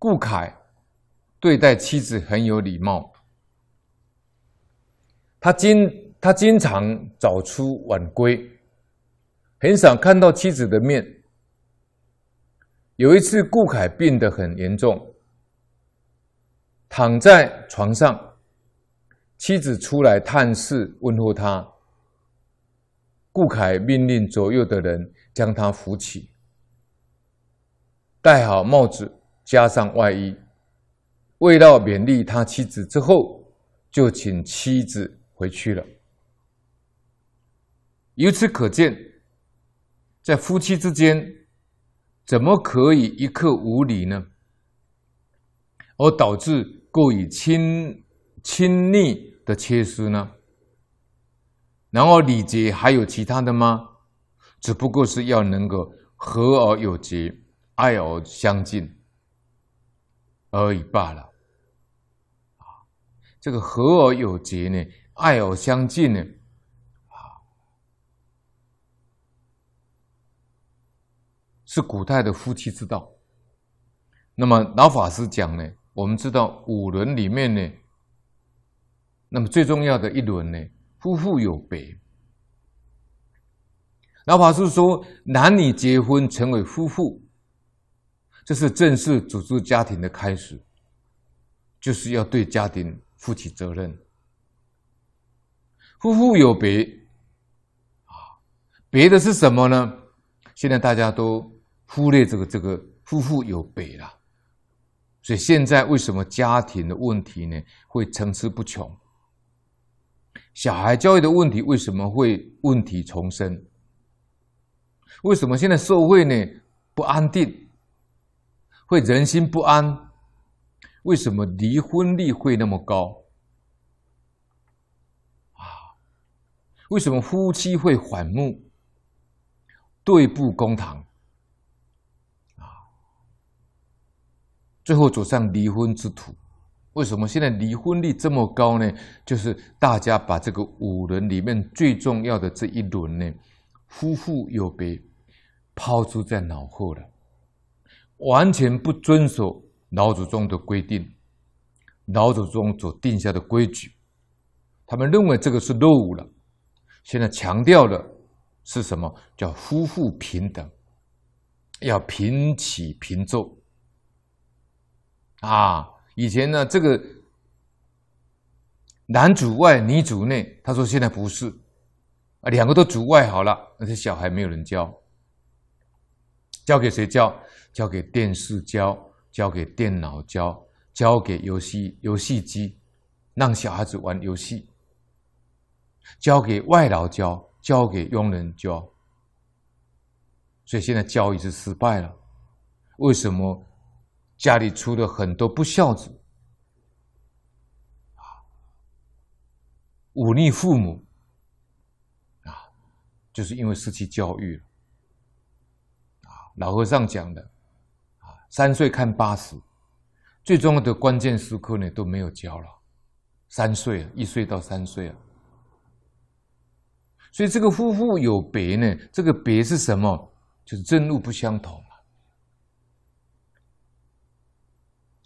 顾凯对待妻子很有礼貌，他经他经常早出晚归，很少看到妻子的面。有一次，顾凯病得很严重，躺在床上，妻子出来探视问候他。顾凯命令左右的人将他扶起，戴好帽子。加上外衣，为到勉励他妻子之后，就请妻子回去了。由此可见，在夫妻之间，怎么可以一刻无礼呢？而导致过于亲亲昵的缺失呢？然后礼节还有其他的吗？只不过是要能够和而有节，爱而相敬。而已罢了，啊，这个和而有节呢，爱而相近呢，啊，是古代的夫妻之道。那么老法师讲呢，我们知道五伦里面呢，那么最重要的一伦呢，夫妇有别。老法师说，男女结婚成为夫妇。这是正式组织家庭的开始，就是要对家庭负起责任。夫妇有别，啊，别的是什么呢？现在大家都忽略这个这个夫妇有别了，所以现在为什么家庭的问题呢会层出不穷？小孩教育的问题为什么会问题丛生？为什么现在社会呢不安定？会人心不安，为什么离婚率会那么高？啊，为什么夫妻会反目对簿公堂？啊，最后走上离婚之途。为什么现在离婚率这么高呢？就是大家把这个五轮里面最重要的这一轮呢，夫妇又被抛诸在脑后了。完全不遵守老祖宗的规定，老祖宗所定下的规矩，他们认为这个是落伍了。现在强调的是什么叫夫妇平等，要平起平坐。啊，以前呢，这个男主外女主内，他说现在不是，啊，两个都主外好了，那些小孩没有人教，交给谁教？交给电视教，交给电脑教，交给游戏游戏机，让小孩子玩游戏；交给外劳教，交给佣人教。所以现在教育是失败了。为什么家里出了很多不孝子啊？忤逆父母啊，就是因为失去教育了。啊，老和尚讲的。三岁看八十，最重要的关键时刻呢都没有交了。三岁啊，一岁到三岁啊，所以这个夫妇有别呢。这个别是什么？就是正路不相同啊。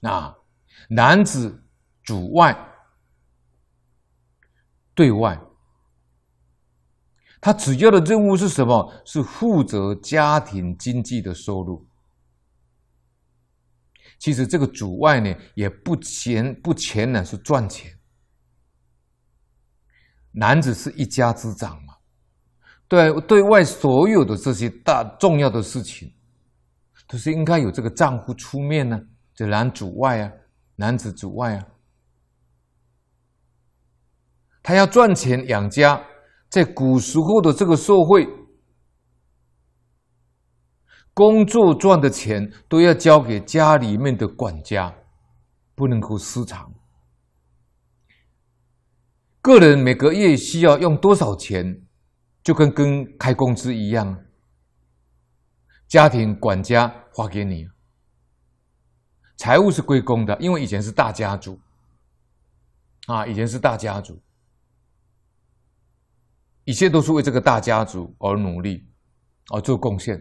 那男子主外，对外，他主要的任务是什么？是负责家庭经济的收入。其实这个主外呢，也不全不全呢，是赚钱。男子是一家之长嘛，对对外所有的这些大重要的事情，都是应该有这个丈夫出面呢，这男主外啊，男子主外啊，他要赚钱养家，在古时候的这个社会。工作赚的钱都要交给家里面的管家，不能够私藏。个人每个月需要用多少钱，就跟跟开工资一样，家庭管家发给你。财务是归公的，因为以前是大家族，啊，以前是大家族，一切都是为这个大家族而努力，而做贡献。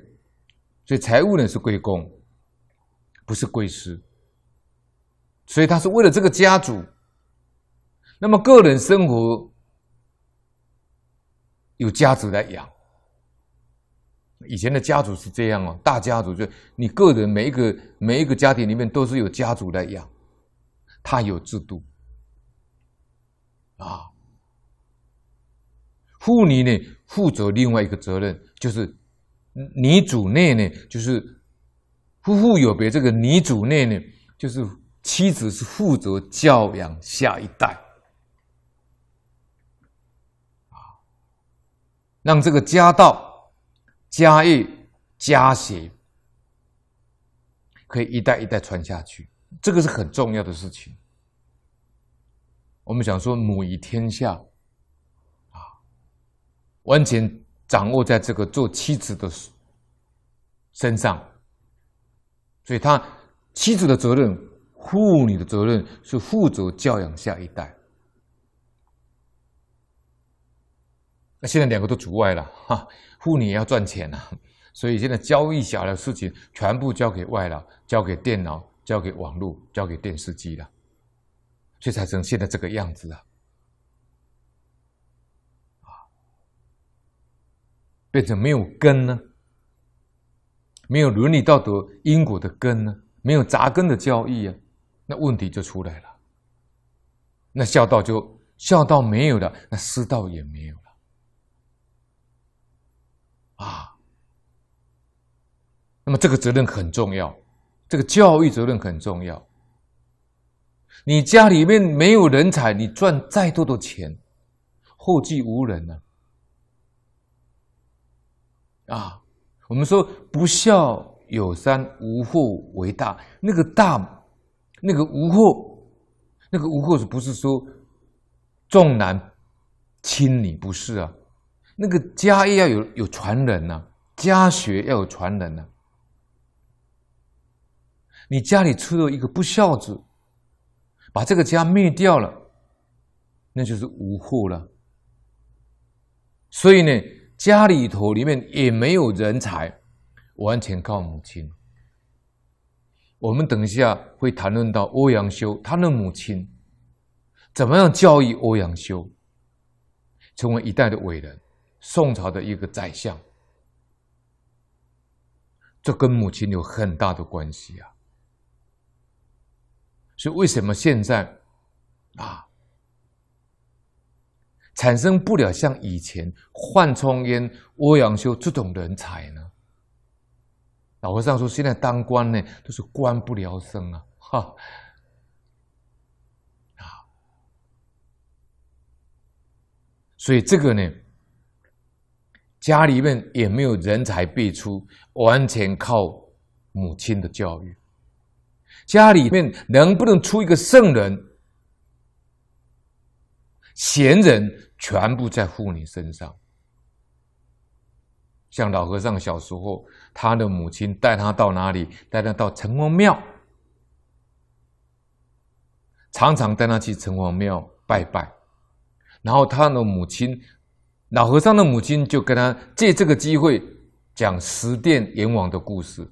所以财务呢是归公，不是归私，所以他是为了这个家族。那么个人生活有家族来养，以前的家族是这样哦，大家族就你个人每一个每一个家庭里面都是有家族来养，他有制度，啊，妇女呢负责另外一个责任就是。你主内呢，就是夫妇有别。这个你主内呢，就是妻子是负责教养下一代，啊，让这个家道、家业、家学可以一代一代传下去，这个是很重要的事情。我们想说，母仪天下，啊，完全。掌握在这个做妻子的身上，所以他妻子的责任，妇女的责任是负责教养下一代。那现在两个都除外了哈，妇女也要赚钱了，所以现在交易小的事情全部交给外劳，交给电脑，交给网络，交给电视机了，所以才成现在这个样子啊。变成没有根呢？没有伦理道德因果的根呢？没有扎根的交易啊，那问题就出来了。那孝道就孝道没有了，那师道也没有了。啊，那么这个责任很重要，这个教育责任很重要。你家里面没有人才，你赚再多的钱，后继无人啊。啊，我们说不孝有三，无后为大。那个大，那个无后，那个无后是不是说重男轻女？不是啊。那个家业要有有传人呐，家学要有传人呐。你家里出了一个不孝子，把这个家灭掉了，那就是无后了。所以呢。家里头里面也没有人才，完全靠母亲。我们等一下会谈论到欧阳修，他的母亲怎么样教育欧阳修，成为一代的伟人，宋朝的一个宰相，这跟母亲有很大的关系啊。所以为什么现在啊？产生不了像以前范仲淹、欧阳修这种人才呢？老和尚说：“现在当官呢，都是官不聊生啊！”哈啊，所以这个呢，家里面也没有人才辈出，完全靠母亲的教育。家里面能不能出一个圣人？闲人全部在妇女身上，像老和尚小时候，他的母亲带他到哪里？带他到城隍庙，常常带他去城隍庙拜拜。然后他的母亲，老和尚的母亲，就跟他借这个机会讲十殿阎王的故事。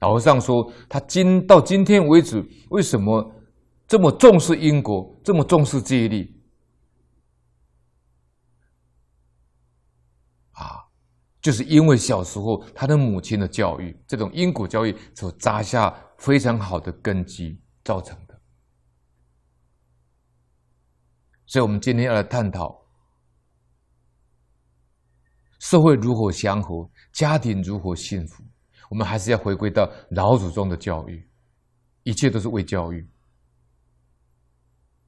老和尚说，他今到今天为止，为什么这么重视因果，这么重视记忆力？就是因为小时候他的母亲的教育，这种因果教育所扎下非常好的根基造成的。所以，我们今天要来探讨社会如何祥和，家庭如何幸福，我们还是要回归到老祖宗的教育，一切都是为教育。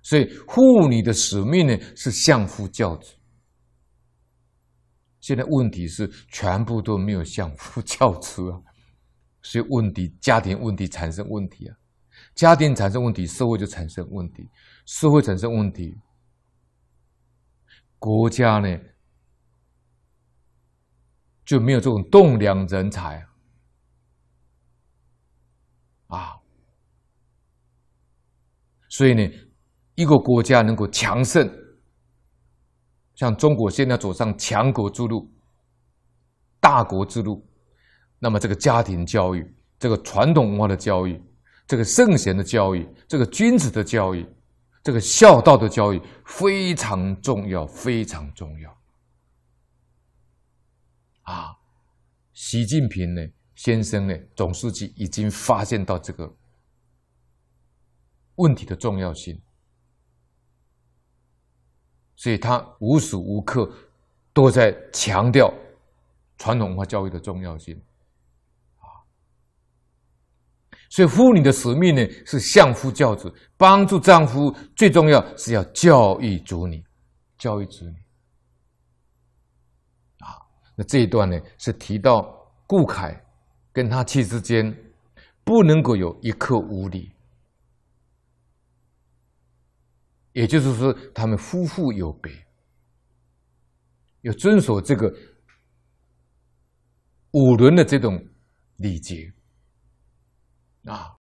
所以，妇女的使命呢，是相夫教子。现在问题是全部都没有相夫教子啊，所以问题家庭问题产生问题啊，家庭产生问题，社会就产生问题，社会产生问题，国家呢就没有这种栋梁人才啊，所以呢，一个国家能够强盛。像中国现在走上强国之路、大国之路，那么这个家庭教育、这个传统文化的教育、这个圣贤的教育、这个君子的教育、这个孝道的教育非常重要，非常重要。啊，习近平呢先生呢总书记已经发现到这个问题的重要性。所以，他无时无刻都在强调传统文化教育的重要性，啊！所以，妇女的使命呢是相夫教子，帮助丈夫，最重要是要教育子女，教育子女。啊，那这一段呢是提到顾恺跟他妻之间不能够有一刻无礼。也就是说，他们夫妇有别，要遵守这个五伦的这种礼节啊。